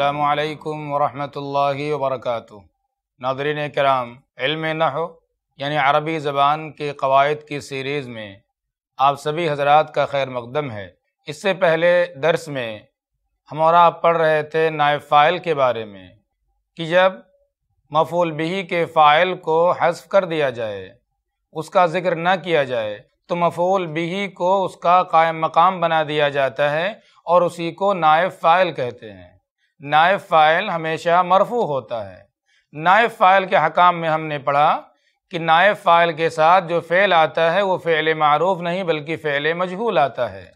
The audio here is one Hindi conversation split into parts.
असलकम वरहि वरक नादरीन कराम इल्म नहो यानी अरबी ज़बान के कवायद की सीरीज़ में आप सभी हजरात का खैर मकदम है इससे पहले दर्स में हमारा आप पढ़ रहे थे नायब फ़ाइल के बारे में कि जब मफूल बिही के फ़ाइल को हस्फ कर दिया जाए उसका ज़िक्र न किया जाए तो मफूल बिही को उसका कायम मकाम बना दिया जाता है और उसी को नायब फ़ाइल कहते हैं नायब फ़ाइल हमेशा मरफू होता है नायब फ़ाइल के हकाम में हमने पढ़ा कि नायब फ़ाइल के साथ जो फ़ेल आता है वो फ़ेल मरूफ नहीं बल्कि फ़ेल मजहूल आता है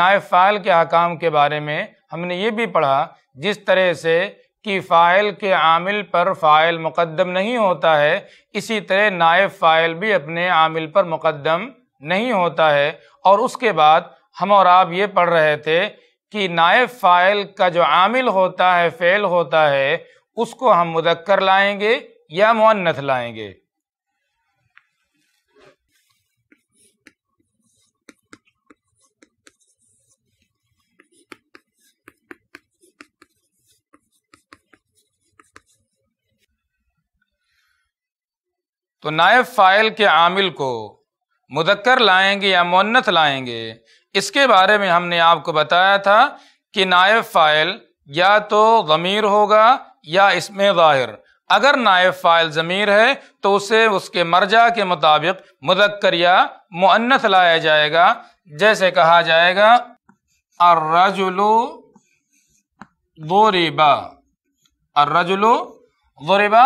नायब फ़ाइल के हकाम के बारे में हमने ये भी पढ़ा जिस तरह से कि फ़ाइल के आमिल पर फ़ाइल मुकदम नहीं होता है इसी तरह नायब फ़ाइल भी अपने आमिल पर मुकदम नहीं होता है और उसके बाद हम और आप ये पढ़ रहे थे कि नायब फ़ाइल का जो आमिल होता है फ़ेल होता है उसको हम मुदक्कर लाएंगे या मुन्नत लाएंगे तो नायब फ़ाइल के आमिल को मुदक्कर लाएंगे या मोन्नत लाएंगे इसके बारे में हमने आपको बताया था कि नायब फ़ाइल या तो ज़मीर होगा या इसमें ज़ाहिर अगर नायब फ़ाइल ज़मीर है तो उसे उसके मर्जा के मुताबिक मुदक्कर या मुन्नत लाया जाएगा जैसे कहा जाएगा अर्रजुलु दुरिबा अर्रजुलु दुरिबा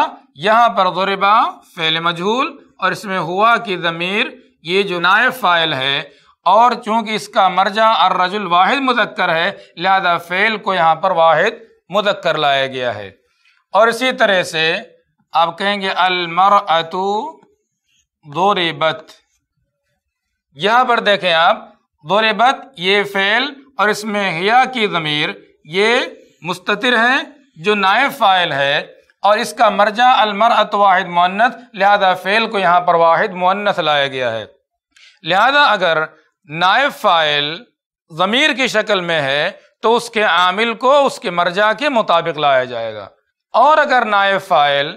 यहाँ पर दुरिबा फेल मजहूल और इसमें हुआ कि ज़मीर ये जो नायब फ़ाइल है और चूंकि इसका मर्जा और रजुल वाहिद मुदक्कर है लिहाजा फ़ेल को यहाँ पर वाहिद मुदक्कर लाया गया है और इसी तरह से आप कहेंगे अलमर अतु दोरेबत यहाँ पर देखें आप दोरेबत ये फ़ेल और इसमें हिया की ज़मीर ये मुस्तर है जो नायब फ़ाइल है और इसका मर्जा अलमर अत वाहिद मुन्नत लिहाजा फ़ेल को यहाँ पर वाहिद मुन्नत लाया गया है लिहाजा अगर नायब फ़ाइल ज़मीर की शक्ल में है तो उसके आमिल को उसके मर्जा के मुताबिक लाया जाएगा और अगर नायब फ़ाइल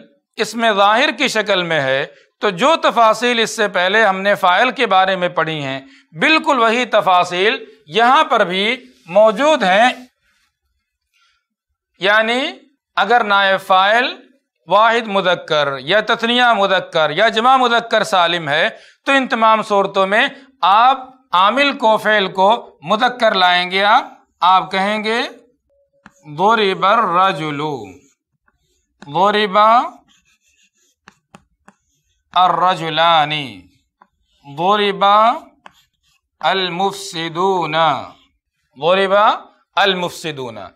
इसमें ज़ाहिर की शक्ल में है तो जो तफासिल इससे पहले हमने फ़ाइल के बारे में पढ़ी हैं बिल्कुल वही तफासिल यहाँ पर भी मौजूद हैं यानी अगर नायब फ़ाइल वाहिद मुदक्कर या तथनिया मुदक्कर या जमा मुदक्कर सालिम है तो इन तमाम सूरतों में आप आमिल को फेल को मुदक्कर लाएंगे आप आप कहेंगे रजुलू दोरीबा रजुलू रजुलानी दोरीबा अलमुफ सिदूना दोरीबा अलमुफ सिदूना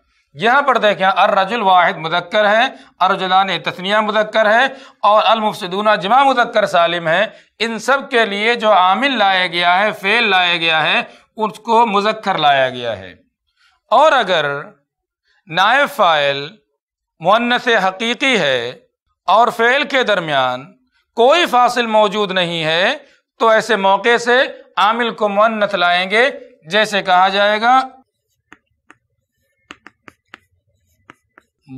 यहाँ पर देखें अर्रजुल वाहिद मुदक्कर है अर्जुलान तस्निया मुदक्कर है और अलमुफसदूना जमा मुदक्कर सालिम है इन सब के लिए जो आमिल लाया गया है फेल लाया गया है उसको मुजक्कर लाया गया है और अगर नायब फ़ाइल मुन्नस हकीकी है और फेल के दरमियान कोई फासिल मौजूद नहीं है तो ऐसे मौके से आमिल को मुन्नत लाएंगे जैसे कहा जाएगा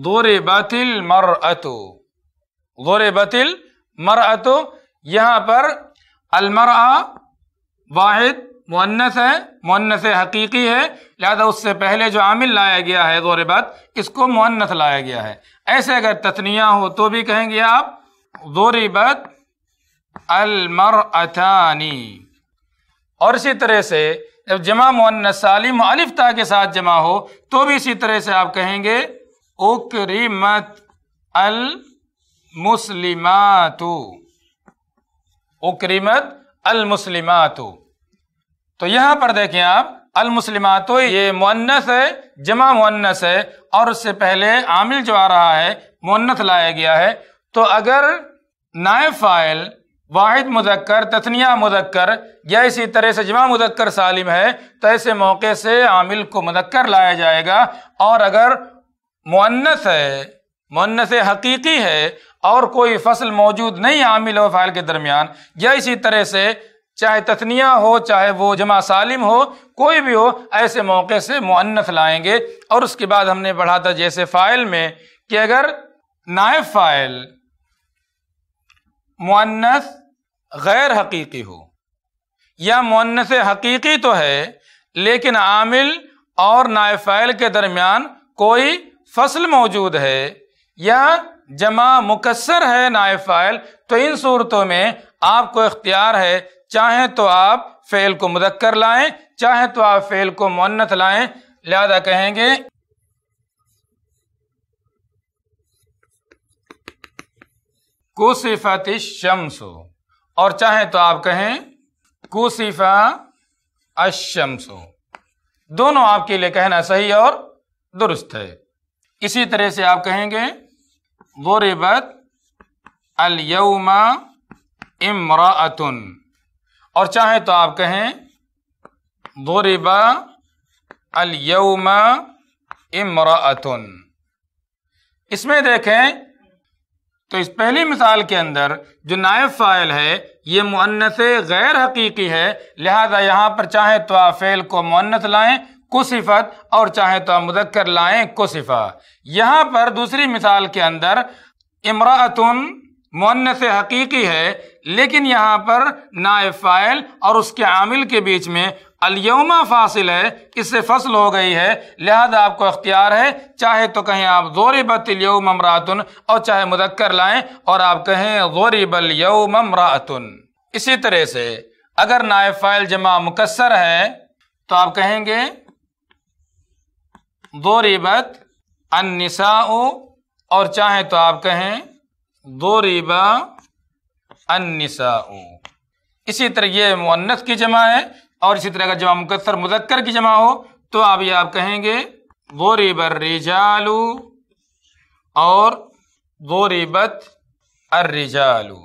दोरे बतिल मर अतु दोरे बतिल मर अतु यहां पर अलमरा वाहिद मुन्नस है मुन्नस हकीकी है लिहाजा उससे पहले जो आमिल लाया गया है जोर बात इसको मुन्नस लाया गया है ऐसे अगर तथनिया हो तो भी कहेंगे आप जोरिबत अलमर अथानी और इसी तरह से जब जमा मुन्नस सालिम अलिफ्ता के साथ जमा हो तो भी इसी तरह से आप कहेंगे उक्रिमत अल मुस्लिमातु उक्रिमत अल मुस्लिमातु तो यहां पर देखें आप अल मुस्लिमातु ये मुन्नस है जमा मुन्नस है और उससे पहले आमिल जो आ रहा है मुन्नत लाया गया है तो अगर नाय फाइल वाहिद मुजक्कर तथनिया मुजक्कर या इसी तरह से जमा मुजक्कर सालिम है तो ऐसे मौके से आमिल को मुजक्कर लाया जाएगा और अगर मुन्नस है मुन्नस हकीकी है और कोई फसल मौजूद नहीं आमिल और फ़ाइल के दरमियान या इसी तरह से चाहे तथनिया हो चाहे वो जमा सालिम हो कोई भी हो ऐसे मौके से मुन्नस लाएंगे और उसके बाद हमने पढ़ा था जैसे फ़ाइल में कि अगर नायब फ़ाइल मुन्नस गैर हकीकी हो या मुन्नस हकीकी तो है लेकिन आमिल और नायब फ़ाइल के दरमियान कोई फसल मौजूद है या जमा मुकसर है नायब फ़ाइल तो इन सूरतों में आपको इख्तियार है चाहे तो आप फ़ेल को मुदक्कर लाएं चाहे तो आप फ़ेल को मुन्नत लाएं लिहाजा कहेंगे कुसिफ़त शम्स और चाहे तो आप कहें कुसिफ़ा अशम्स दोनों आपके लिए कहना सही और दुरुस्त है इसी तरह से आप कहेंगे वोरेबत रेबत अलयमा इमरातन और चाहे तो आप कहें वोरेबा रेबा अलयमा इमरातन इसमें देखें तो इस पहली मिसाल के अंदर जो नायब फ़ाइल है ये मुन्नस गैर हकीकी है लिहाजा यहाँ पर चाहे तो आप फ़ेल को मुन्नत लाएं को सिफत और चाहे तो आप मुदक्कर लाएं को सिफा यहाँ पर दूसरी मिसाल के अंदर इमरातन मुन से हकीकी है लेकिन यहाँ पर नायब फ़ाइल और उसके आमिल के बीच में अलयमा फासिल है इससे फसल हो गई है लिहाजा आपको अख्तियार है चाहे तो कहें आप जोर बतम अमरातन और चाहे मुदक्कर लाएं और आप कहें जोर बलयम अमरातन इसी तरह से अगर नायब फ़ाइल जमा मुकसर है तो आप कहेंगे दो रिबत अनसाओ और चाहे तो आप कहें दो रिबा अनसाओ इसी तरह ये मुन्नत की जमा है और इसी तरह का जमा मुकसर मुजक्कर की जमा हो तो आप ये आप कहेंगे दो रिबर रिजालू और दो रिबत अर्रिजालू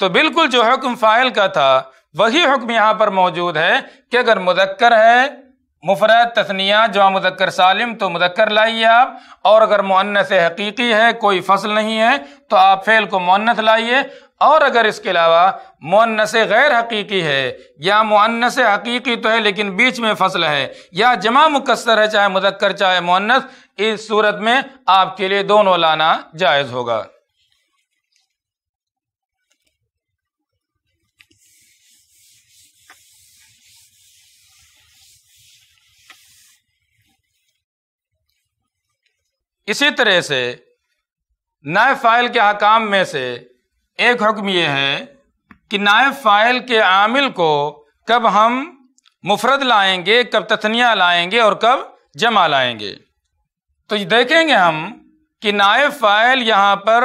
तो बिल्कुल जो हुक्म फ़ाइल का था वही हुक्म यहाँ पर मौजूद है कि अगर मुजक्कर है मुफरत तस्निया जो मुदक्कर सालिम तो मुदक्कर लाइए आप और अगर मुन्नस हकीकी है कोई फसल नहीं है तो आप फेल को मुन्नत लाइए और अगर इसके अलावा मुन्नस गैर हकीकी है या मुन्नस हकीकी तो है लेकिन बीच में फसल है या जमा मुकसर है चाहे मुदक्कर चाहे मुन्नस इस सूरत में आपके लिए दोनों लाना जायज़ होगा इसी तरह से नए फ़ाइल के हकाम में से एक हुक्म यह है कि नायब फ़ाइल के आमिल को कब हम मुफरद लाएंगे कब तथनिया लाएंगे और कब जमा लाएंगे तो ये देखेंगे हम कि नायब फ़ाइल यहां पर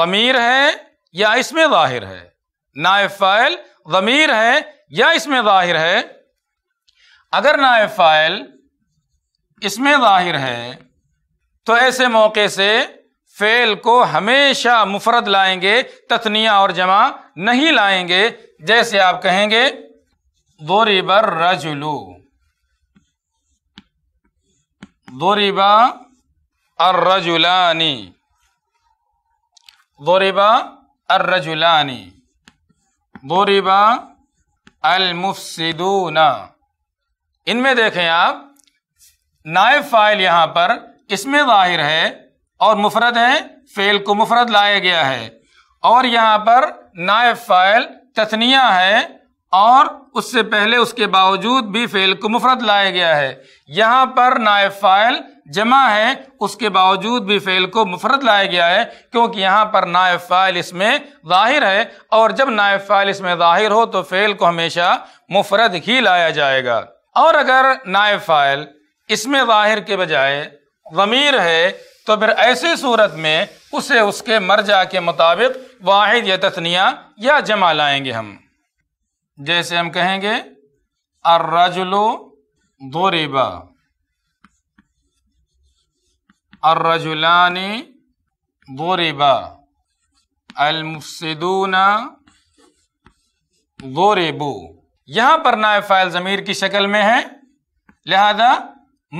ज़मीर है या इसमें ज़ाहिर है नायब फ़ाइल ज़मीर है या इसमें ज़ाहिर है अगर नायब फ़ाइल इसमें ज़ाहिर है तो ऐसे मौके से फेल को हमेशा मुफरद लाएंगे तथनिया और जमा नहीं लाएंगे जैसे आप कहेंगे दोरिबा रजुलू रजुलानी दोरिबा रजुलानी दोरिबा अर्रजुलानी दोरिबा अलमुफसिदूना इनमें देखें आप नायब फाइल यहां पर इसमें जाहिर है और मुफरत है फेल को मुफरत लाया गया है और यहाँ पर नायब फ़ाइल तथनिया है और उससे पहले उसके बावजूद भी फेल को मुफरत लाया गया है यहाँ पर नायब फ़ाइल जमा है उसके बावजूद भी फेल को मुफरत लाया गया है क्योंकि यहाँ पर नायब फ़ाइल इसमें ज़ाहिर है और जब नायब फ़ाइल इसमें ज़ाहिर हो तो फेल को हमेशा मुफरत ही लाया जाएगा और अगर नायब फ़ाइल इसमें ज़ाहिर के बजाय ज़मीर है तो फिर ऐसी सूरत में उसे उसके मर्जा के मुताबिक वाहिद या तथनिया या जमा लाएंगे हम जैसे हम कहेंगे अर्रजलो दोरिबा अर्रजुलानी दोरिबा अलमुफसिदूना दोरेबू यहां पर नायब फ़ाइल ज़मीर की शक्ल में है लिहाजा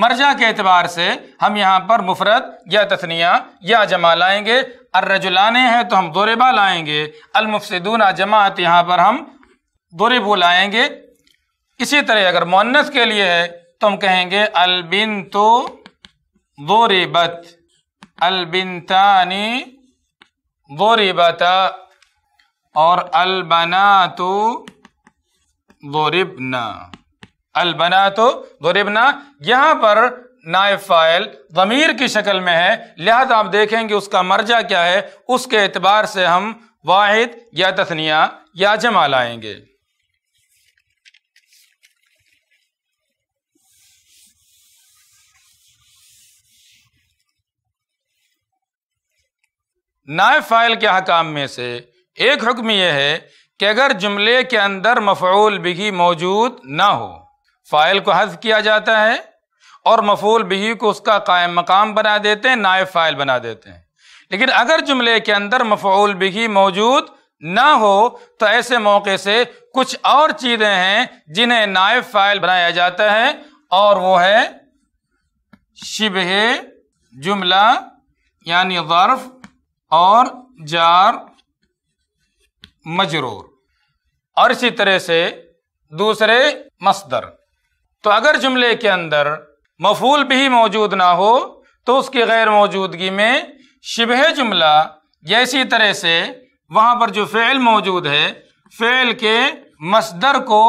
मर्जा के एतबार से हम यहाँ पर मुफरत या तथनिया या जमा लाएंगे अर्रजुलाने हैं तो हम दोरेबा लाएंगे अलमुफसदून जमात यहाँ पर हम दोरेबो लाएंगे इसी तरह अगर मोनस के लिए है तो हम कहेंगे अलबिन तो दोरेबत अलबिनतानी दोरेबत और अलबना तो दोरेबना अलबना तो गुरिबना यहाँ पर नायब फ़ाइल ज़मीर की शक्ल में है लिहाजा आप देखेंगे उसका मर्जा क्या है उसके एतबार से हम वाहिद या तथनिया या जमा लाएंगे नायब फ़ाइल के हकाम में से एक हुक्म यह है कि अगर जुमले के अंदर मफूल भी मौजूद ना हो फ़ाइल को हज किया जाता है और मफूल बिही को उसका कायम मकाम बना देते हैं नायब फ़ाइल बना देते हैं लेकिन अगर जुमले के अंदर मफूल बिही मौजूद ना हो तो ऐसे मौके से कुछ और चीज़ें हैं जिन्हें नायब फ़ाइल बनाया जाता है और वो है शिबह जुमला यानी ज़र्फ और जार मजरूर और इसी तरह से दूसरे मस्दर तो अगर जुमले के अंदर मफूल भी मौजूद ना हो तो उसकी गैर मौजूदगी में शिबह जुमला या इसी तरह से वहाँ पर जो फ़ेल मौजूद है फ़ेल के मसदर को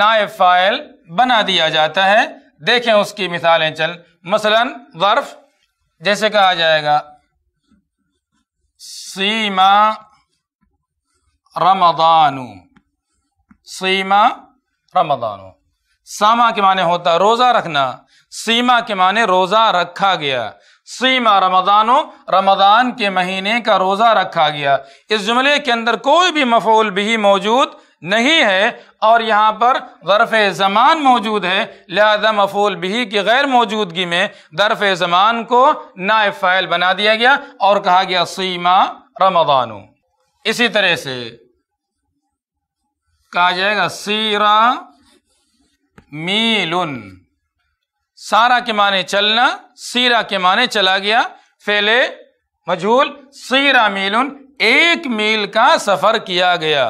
नाए फ़ाइल बना दिया जाता है देखें उसकी मिसालें चल मसलन वर्फ जैसे कहा जाएगा सीमा रमदानु सीमा रमदानु सामा के माने होता रोजा रखना सीमा के माने रोजा रखा गया सीमा रमदानो रमदान के महीने का रोजा रखा गया इस जुमले के अंदर कोई भी मफोल भी मौजूद नहीं है और यहाँ पर ज़रफ़ ज़मान मौजूद है लिहाजा मफूल भी की गैर मौजूदगी में ज़रफ़ ज़मान को नायब फ़ाइल बना दिया गया और कहा गया सीमा रमदानो इसी तरह से कहा जाएगा सीरा मीलुन सारा के माने चलना सीरा के माने चला गया फेले मजहूल सीरा मीलुन एक मील का सफर किया गया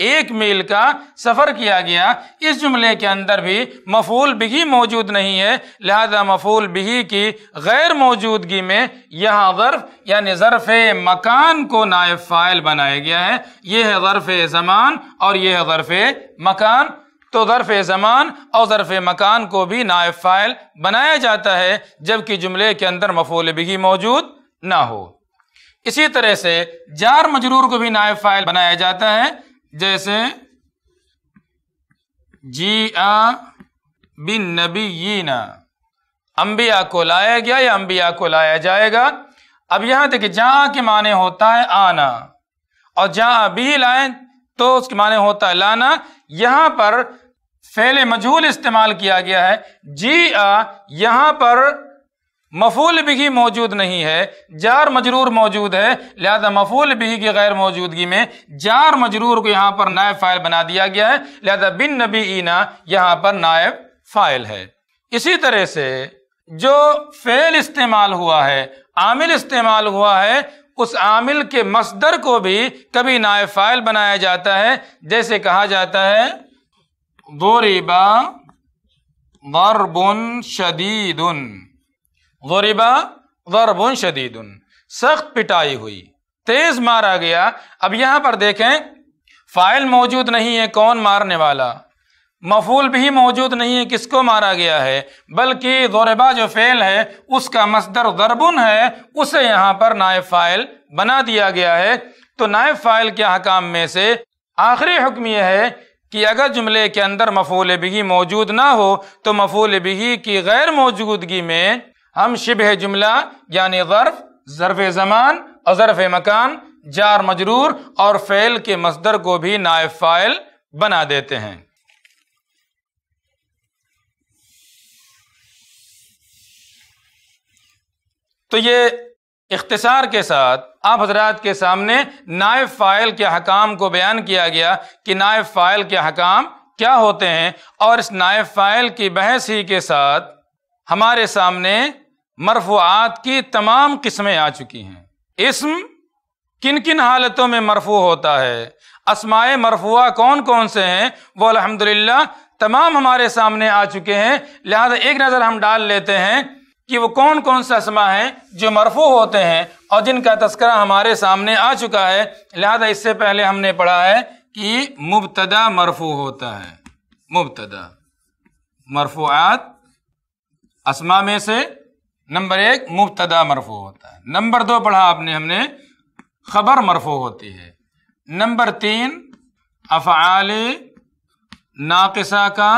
एक मील का सफर किया गया इस जुमले के अंदर भी मफूल बिही मौजूद नहीं है लिहाजा मफूल बिही की गैर मौजूदगी में यह ज़र्फ यानी ज़र्फ मकान को नायब फ़ाइल बनाया गया है यह है ज़र्फ ज़मान और यह है ज़र्फ मकान तो ज़रफ़ ज़मान और ज़रफ़ मकान को भी नायब फ़ाइल बनाया जाता है जबकि जुमले के अंदर मफूल बिगी मौजूद ना हो इसी तरह से जार मजरूर को भी नायब फ़ाइल बनाया जाता है जैसे जी आ बिन ना अम्बिया को लाया गया या अम्बिया को लाया जाएगा अब यहाँ देखिए जहाँ के माने होता है आना और जहाँ भी लाए तो उसके माने होता है लाना यहाँ पर फेल मजहूल इस्तेमाल किया गया है जी आ यहाँ पर मफूल भी मौजूद नहीं है जार मजरूर मौजूद है लिहाजा मफूल भी की गैर मौजूदगी में जार मजरूर को यहाँ पर नायब फ़ाइल बना दिया गया है लिहाजा बिन नबी ईना यहाँ पर नायब फ़ाइल है इसी तरह से जो फेल इस्तेमाल हुआ है आमिल इस्तेमाल हुआ है उस आमिल के मसदर को भी कभी नायब फ़ाइल बनाया जाता है जैसे कहा जाता है दोरेबा दरबुन शदीदुन दोरेबा दरबुन शदीदुन सख्त पिटाई हुई तेज मारा गया अब यहां पर देखें फाइल मौजूद नहीं है कौन मारने वाला मफूल भी मौजूद नहीं है किसको मारा गया है बल्कि दोरेबा जो फेल है उसका मसदर दरबुन है उसे यहां पर नायब फाइल बना दिया गया है तो नायब फाइल के हकाम में से आखिरी हुक्म यह है कि अगर जुमले के अंदर मफूल बिगी मौजूद ना हो तो मफूल बिगी की गैर मौजूदगी में हम शिब जुमला यानी गर्फ ज़रफ ज़मान और ज़रफ मकान जार मजरूर और फ़ैल के मजदर को भी नायब फ़ाइल बना देते हैं तो ये इख्तसार के साथ आप हजरात के सामने नायब फ़ाइल के हकाम को बयान किया गया कि नायब फ़ाइल के हकाम क्या होते हैं और इस नायब फ़ाइल की बहस ही के साथ हमारे सामने मरफूआत की तमाम किस्में आ चुकी हैं इसम किन किन हालतों में मरफू होता है असमाय मरफूआ कौन कौन से हैं वो अलहमदिल्ला तमाम हमारे सामने आ चुके हैं लिहाजा एक नज़र हम डाल लेते हैं कि वो कौन कौन सा असमा है जो मरफू होते हैं और जिनका तस्करा हमारे सामने आ चुका है लिहाजा इससे पहले हमने पढ़ा है कि मुबतदा मरफू होता है मुबतदा मरफूआत असमा में से नंबर एक मुबतदा मरफू होता है नंबर दो पढ़ा आपने हमने खबर मरफू होती है नंबर तीन अफआल नाकसा का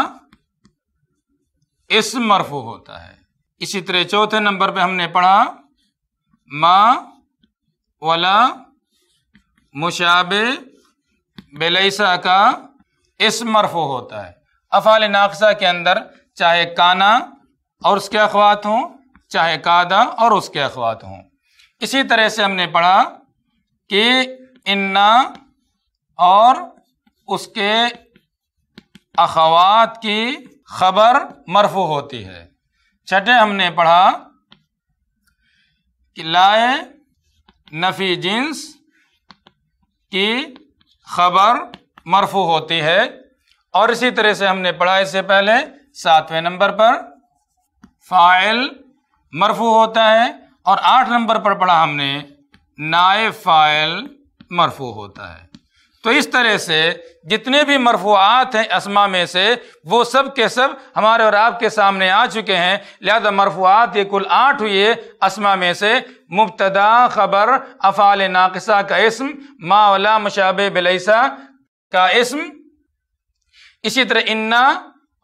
इसम मरफू होता है इसी तरह चौथे नंबर पे हमने पढ़ा मा वला मुशाबे बेलसा का इस मरफो होता है अफाल नाकसा के अंदर चाहे काना और उसके अखवात हों चाहे कादा और उसके अखवात हों इसी तरह से हमने पढ़ा कि इन्ना और उसके अखवात की खबर मरफू होती है छठे हमने पढ़ा कि लाए नफी जिन्स की खबर मरफू होती है और इसी तरह से हमने पढ़ा इससे पहले सातवें नंबर पर फ़ाइल मरफू होता है और आठ नंबर पर पढ़ा हमने नाए फ़ाइल मरफू होता है तो इस तरह से जितने भी मरफूआत हैं असमा में से वो सब के सब हमारे और आपके सामने आ चुके हैं लिहाजा मरफूआत ये कुल आठ हुए असमा में से मुबतदा खबर अफ़ाल नाकसा का इसम मावला मुशाब बलैसा का इसम इसी तरह इन्ना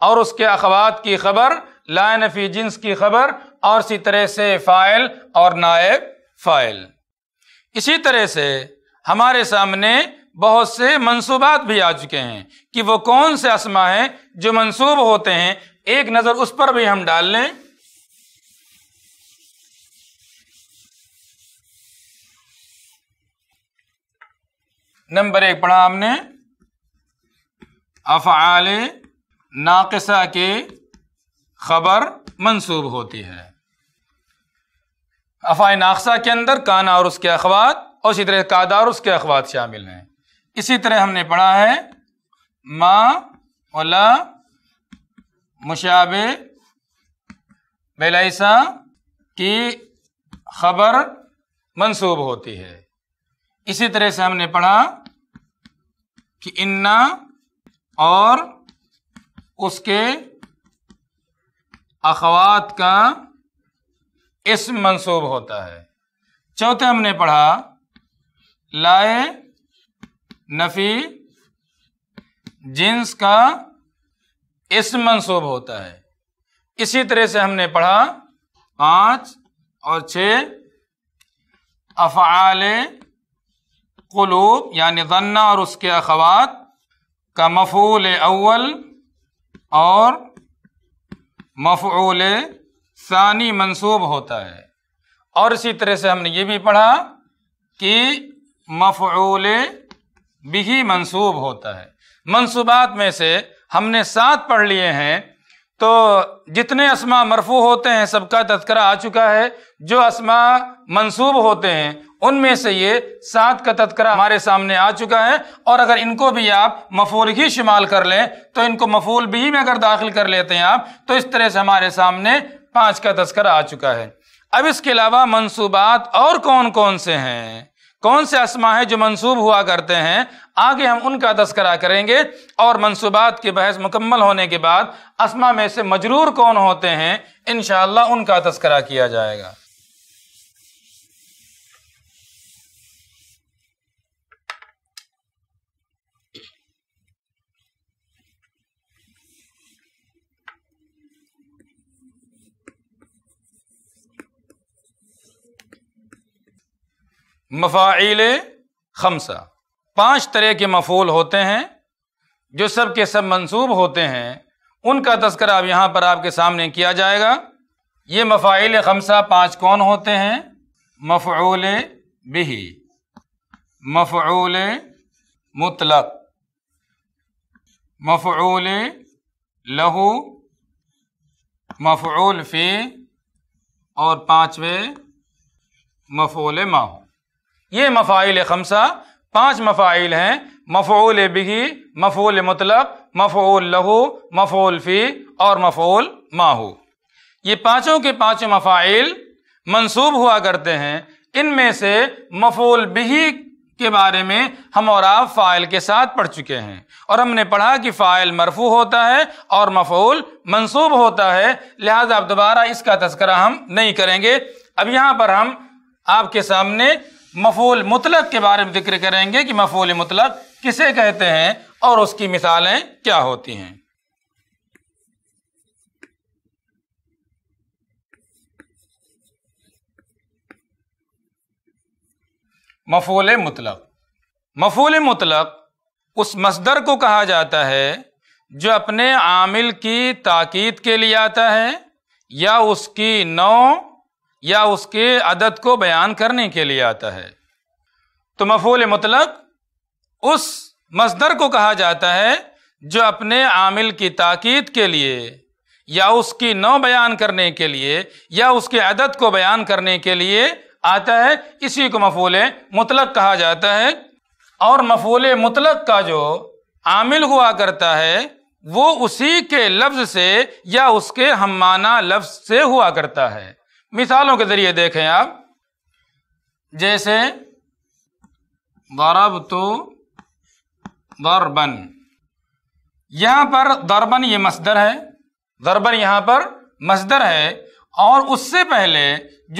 और उसके अखवात की खबर लाइन फी जिन्स की खबर और इसी तरह से फ़ाइल और नायब फ़ाइल इसी तरह से हमारे सामने बहुत से मंसूबात भी आ चुके हैं कि वो कौन से असमा हैं जो मंसूब होते हैं एक नज़र उस पर भी हम डाल लें नंबर एक पढ़ा हमने अफ़ाल नाकसा के खबर मंसूब होती है अफ़ा नाकसा के अंदर काना और उसके अखबार और इसी तरह कादार और उसके अखवात शामिल हैं इसी तरह हमने पढ़ा है मा ओला मुशाबे बेलाइसा की खबर मंसूब होती है इसी तरह से हमने पढ़ा कि इन्ना और उसके अखवात का इसम मंसूब होता है चौथे हमने पढ़ा लाए नफी जिन्स का इसम मनसूब होता है इसी तरह से हमने पढ़ा पांच और छ अफआल कुलूब यानि गन्ना और उसके अखवात का मफूल अव्वल और मफूल सानी मनसूब होता है और इसी तरह से हमने ये भी पढ़ा कि मफूल बिही मंसूब होता है मंसूबात में से हमने सात पढ़ लिए हैं तो जितने असमा मरफू होते हैं सबका तस्करा आ चुका है जो असमा मंसूब होते हैं उनमें से ये सात का तस्करा हमारे सामने आ चुका है और अगर इनको भी आप मफूल ही शुमाल कर लें तो इनको मफूल भी में अगर दाखिल कर लेते हैं आप तो इस तरह से हमारे सामने पाँच का तस्करा आ चुका है अब इसके अलावा मनसूबात और कौन कौन से हैं कौन से असमा है जो मंसूब हुआ करते हैं आगे हम उनका तस्करा करेंगे और मनसूबात की बहस मुकम्मल होने के बाद असमा में से मजरूर कौन होते हैं इन उनका तस्करा किया जाएगा मफ़ाइल खमसा पाँच तरह के मफूल होते हैं जो सब के सब मंसूब होते हैं उनका तस्करा अब यहाँ पर आपके सामने किया जाएगा ये मफ़ाइल खमसा पाँच कौन होते हैं मफ़ूल बिही मफ़ूल मुतलक मफ़ूल लहू मफ़ूल फ़ी और पाँचवें मफ़ूल माहू ये मफ़ाइल खमसा पांच मफ़ाइल हैं मफूल बिही मफूल मुतलक मफूल लहू मफूल फ़ी और मफूल माहू ये पाँचों के पांच मफ़ाइल मंसूब हुआ करते हैं इनमें से मफूल बिही के बारे में हम और आप फ़ाइल के साथ पढ़ चुके हैं और हमने पढ़ा कि फ़ाइल मरफू होता है और मफूल मंसूब होता है लिहाजा अब दोबारा इसका तस्करा हम नहीं करेंगे अब यहाँ पर हम आपके सामने मफूल मुतलक के बारे में जिक्र करेंगे कि मफूल मुतलक किसे कहते हैं और उसकी मिसालें क्या होती हैं मफूल मुतलक मफूल मुतलक उस मसदर को कहा जाता है जो अपने आमिल की ताकीद के लिए आता है या उसकी नौ या उसके अदद को बयान करने के लिए आता है तो मफूल मतलब उस मजदर को कहा जाता है जो अपने आमिल की ताकीद के लिए या उसकी नौ बयान करने के लिए या उसके अदद को बयान करने के लिए आता है इसी को मफूल मुतलक कहा जाता है और मफूल मुतलक का जो आमिल हुआ करता है वो उसी के लफ्ज से या उसके हमाना लफ्ज से हुआ करता है मिसालों के जरिए देखें आप जैसे दरब तो दरबन यहां पर दरबन ये मसदर है दरबन यहां पर मसदर है और उससे पहले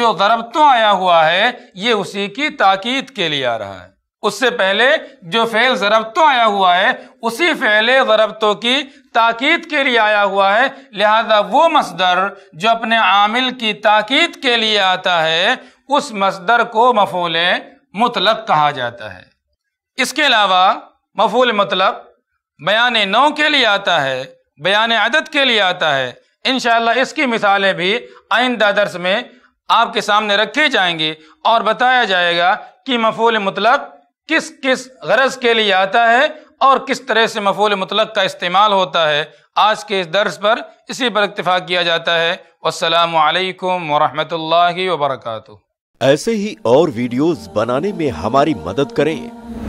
जो दरबतों आया हुआ है ये उसी की ताकीद के लिए आ रहा है उससे पहले जो फेल जरबतो आया हुआ है उसी फेल जरबतो की ताकीद के लिए आया हुआ है लिहाजा वो मसदर जो अपने आमिल की ताकीद के लिए आता है उस मसदर को मफूल मुतलक कहा जाता है इसके अलावा मफूल मतलब बयान नौ के लिए आता है बयान अदद के लिए आता है इन इसकी मिसालें भी आइंदा दर्स में आपके सामने रखी जाएंगी और बताया जाएगा कि मफूल मुतलक किस किस गरज के लिए आता है और किस तरह से मफूल मुतलक का इस्तेमाल होता है आज के इस दर्स पर इसी पर इतफ़ा किया जाता है वालकम वरहमल वर्का ऐसे ही और वीडियोस बनाने में हमारी मदद करें